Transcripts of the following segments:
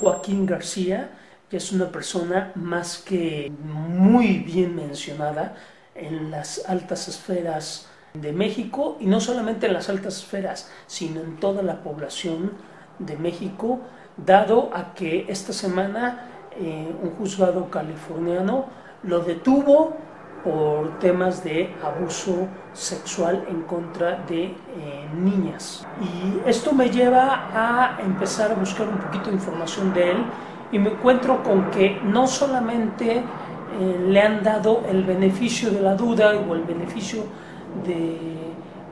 Joaquín García que es una persona más que muy bien mencionada en las altas esferas de México y no solamente en las altas esferas, sino en toda la población de México, dado a que esta semana eh, un juzgado californiano lo detuvo por temas de abuso sexual en contra de eh, niñas. Y esto me lleva a empezar a buscar un poquito de información de él y me encuentro con que no solamente eh, le han dado el beneficio de la duda o el beneficio de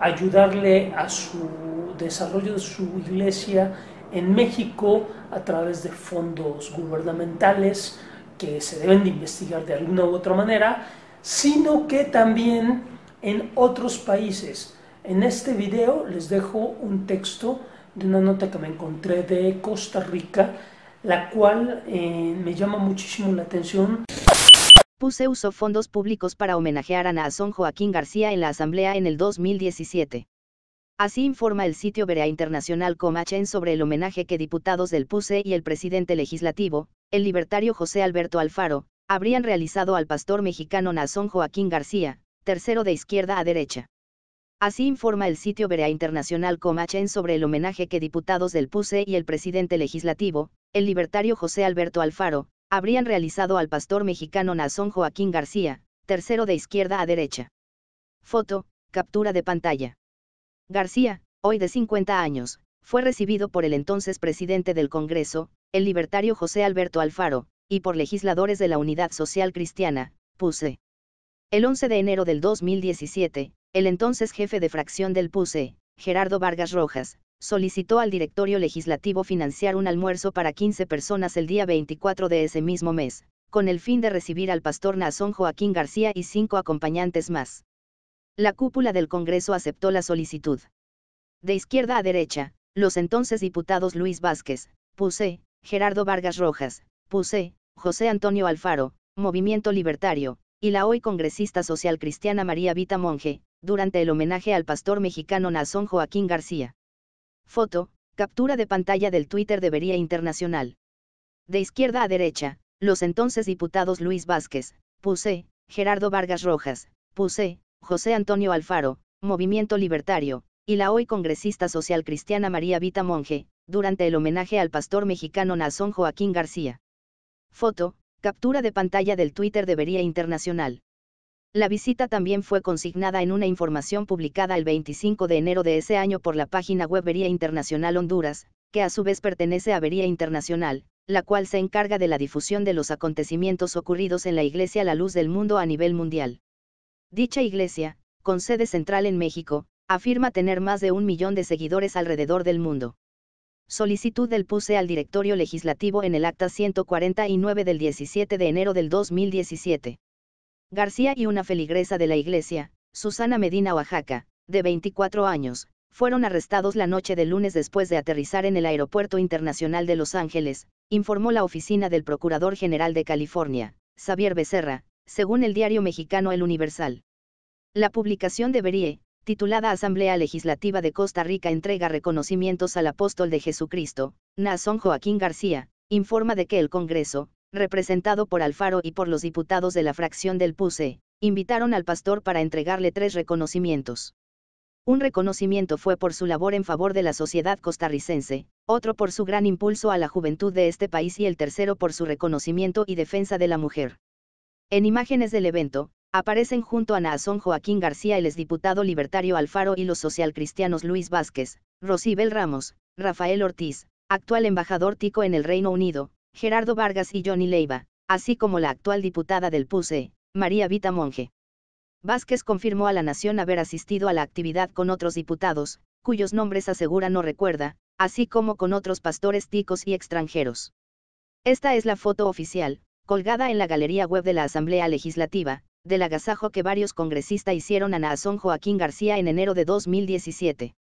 ayudarle a su desarrollo de su iglesia en México a través de fondos gubernamentales que se deben de investigar de alguna u otra manera, sino que también en otros países. En este video les dejo un texto de una nota que me encontré de Costa Rica, la cual eh, me llama muchísimo la atención. PUSE usó fondos públicos para homenajear a Naasón Joaquín García en la Asamblea en el 2017. Así informa el sitio Berea Internacional Comachen sobre el homenaje que diputados del PUSE y el presidente legislativo, el libertario José Alberto Alfaro, habrían realizado al pastor mexicano Nazón Joaquín García, tercero de izquierda a derecha. Así informa el sitio Berea Internacional Comachen sobre el homenaje que diputados del PUSE y el presidente legislativo, el libertario José Alberto Alfaro, habrían realizado al pastor mexicano Nazón Joaquín García, tercero de izquierda a derecha. Foto, captura de pantalla. García, hoy de 50 años, fue recibido por el entonces presidente del Congreso, el libertario José Alberto Alfaro, y por legisladores de la Unidad Social Cristiana, PUSE. El 11 de enero del 2017, el entonces jefe de fracción del PUSE, Gerardo Vargas Rojas, solicitó al Directorio Legislativo financiar un almuerzo para 15 personas el día 24 de ese mismo mes, con el fin de recibir al pastor Nazón Joaquín García y cinco acompañantes más. La cúpula del Congreso aceptó la solicitud. De izquierda a derecha, los entonces diputados Luis Vázquez, Puse, Gerardo Vargas Rojas, Puse, José Antonio Alfaro, Movimiento Libertario, y la hoy congresista social cristiana María Vita Monge, durante el homenaje al pastor mexicano Nazón Joaquín García. Foto, captura de pantalla del Twitter de Vería Internacional. De izquierda a derecha, los entonces diputados Luis Vázquez, Puse, Gerardo Vargas Rojas, Puse, José Antonio Alfaro, Movimiento Libertario, y la hoy congresista social cristiana María Vita Monge, durante el homenaje al pastor mexicano Nazón Joaquín García. Foto, captura de pantalla del Twitter de Bería Internacional. La visita también fue consignada en una información publicada el 25 de enero de ese año por la página web Vería Internacional Honduras, que a su vez pertenece a Vería Internacional, la cual se encarga de la difusión de los acontecimientos ocurridos en la Iglesia La Luz del Mundo a nivel mundial. Dicha iglesia, con sede central en México, afirma tener más de un millón de seguidores alrededor del mundo solicitud del PUSE al Directorio Legislativo en el Acta 149 del 17 de enero del 2017. García y una feligresa de la iglesia, Susana Medina Oaxaca, de 24 años, fueron arrestados la noche del lunes después de aterrizar en el Aeropuerto Internacional de Los Ángeles, informó la oficina del Procurador General de California, Xavier Becerra, según el diario mexicano El Universal. La publicación de titulada Asamblea Legislativa de Costa Rica entrega reconocimientos al apóstol de Jesucristo, Nason Joaquín García, informa de que el Congreso, representado por Alfaro y por los diputados de la fracción del PUSE, invitaron al pastor para entregarle tres reconocimientos. Un reconocimiento fue por su labor en favor de la sociedad costarricense, otro por su gran impulso a la juventud de este país y el tercero por su reconocimiento y defensa de la mujer. En imágenes del evento, Aparecen junto a Naazón Joaquín García el exdiputado libertario Alfaro y los socialcristianos Luis Vázquez, Rosibel Ramos, Rafael Ortiz, actual embajador Tico en el Reino Unido, Gerardo Vargas y Johnny Leiva, así como la actual diputada del PUSE, María Vita Monge. Vázquez confirmó a la Nación haber asistido a la actividad con otros diputados, cuyos nombres asegura no recuerda, así como con otros pastores ticos y extranjeros. Esta es la foto oficial, colgada en la galería web de la Asamblea Legislativa, del agasajo que varios congresistas hicieron a Naasón Joaquín García en enero de 2017.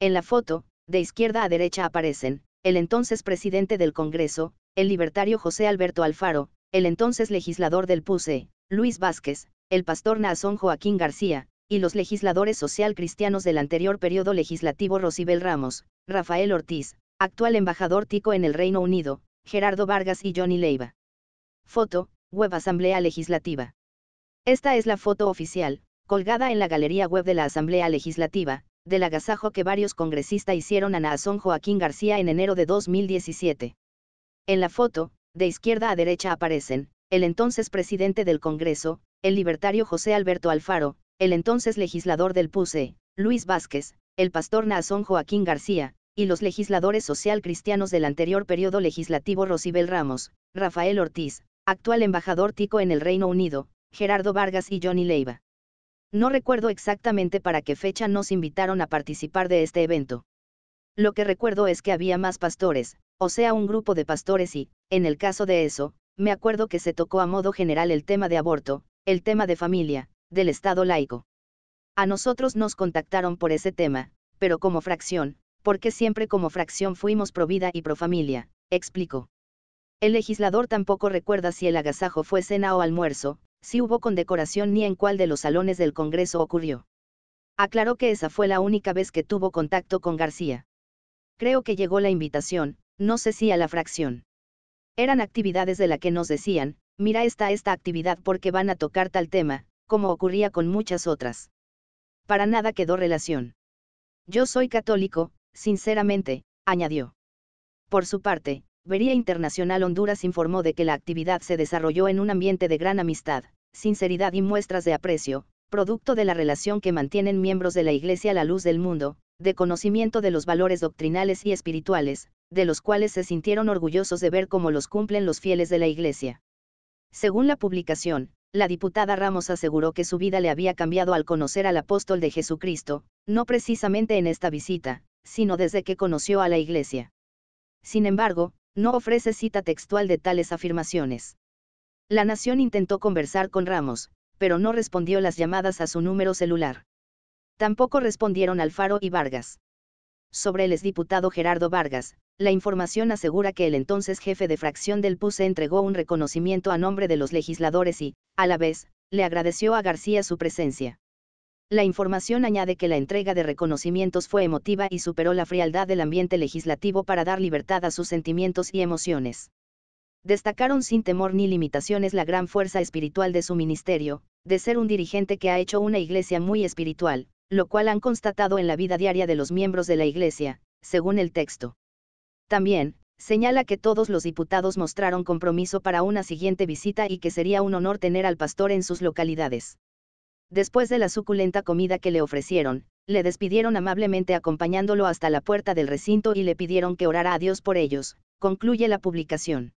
En la foto, de izquierda a derecha aparecen, el entonces presidente del Congreso, el libertario José Alberto Alfaro, el entonces legislador del PUSE, Luis Vázquez, el pastor Naasón Joaquín García, y los legisladores social cristianos del anterior periodo legislativo Rosibel Ramos, Rafael Ortiz, actual embajador tico en el Reino Unido, Gerardo Vargas y Johnny Leiva. Foto, Web Asamblea Legislativa. Esta es la foto oficial, colgada en la galería web de la Asamblea Legislativa, del agasajo que varios congresistas hicieron a Naazón Joaquín García en enero de 2017. En la foto, de izquierda a derecha aparecen, el entonces presidente del Congreso, el libertario José Alberto Alfaro, el entonces legislador del PUSE, Luis Vázquez, el pastor Naazón Joaquín García, y los legisladores social cristianos del anterior periodo legislativo Rosibel Ramos, Rafael Ortiz, actual embajador Tico en el Reino Unido, Gerardo Vargas y Johnny Leiva. No recuerdo exactamente para qué fecha nos invitaron a participar de este evento. Lo que recuerdo es que había más pastores, o sea, un grupo de pastores y, en el caso de eso, me acuerdo que se tocó a modo general el tema de aborto, el tema de familia, del Estado laico. A nosotros nos contactaron por ese tema, pero como fracción, porque siempre como fracción fuimos pro vida y pro familia, explicó. El legislador tampoco recuerda si el agasajo fue cena o almuerzo, si hubo condecoración ni en cuál de los salones del Congreso ocurrió. Aclaró que esa fue la única vez que tuvo contacto con García. Creo que llegó la invitación, no sé si a la fracción. Eran actividades de la que nos decían, mira esta esta actividad porque van a tocar tal tema, como ocurría con muchas otras. Para nada quedó relación. Yo soy católico, sinceramente, añadió. Por su parte, Vería Internacional Honduras informó de que la actividad se desarrolló en un ambiente de gran amistad, sinceridad y muestras de aprecio, producto de la relación que mantienen miembros de la Iglesia a la luz del mundo, de conocimiento de los valores doctrinales y espirituales, de los cuales se sintieron orgullosos de ver cómo los cumplen los fieles de la Iglesia. Según la publicación, la diputada Ramos aseguró que su vida le había cambiado al conocer al apóstol de Jesucristo, no precisamente en esta visita, sino desde que conoció a la Iglesia. Sin embargo, no ofrece cita textual de tales afirmaciones. La Nación intentó conversar con Ramos, pero no respondió las llamadas a su número celular. Tampoco respondieron Alfaro y Vargas. Sobre el exdiputado Gerardo Vargas, la información asegura que el entonces jefe de fracción del Puse entregó un reconocimiento a nombre de los legisladores y, a la vez, le agradeció a García su presencia. La información añade que la entrega de reconocimientos fue emotiva y superó la frialdad del ambiente legislativo para dar libertad a sus sentimientos y emociones. Destacaron sin temor ni limitaciones la gran fuerza espiritual de su ministerio, de ser un dirigente que ha hecho una iglesia muy espiritual, lo cual han constatado en la vida diaria de los miembros de la iglesia, según el texto. También, señala que todos los diputados mostraron compromiso para una siguiente visita y que sería un honor tener al pastor en sus localidades. Después de la suculenta comida que le ofrecieron, le despidieron amablemente acompañándolo hasta la puerta del recinto y le pidieron que orara a Dios por ellos, concluye la publicación.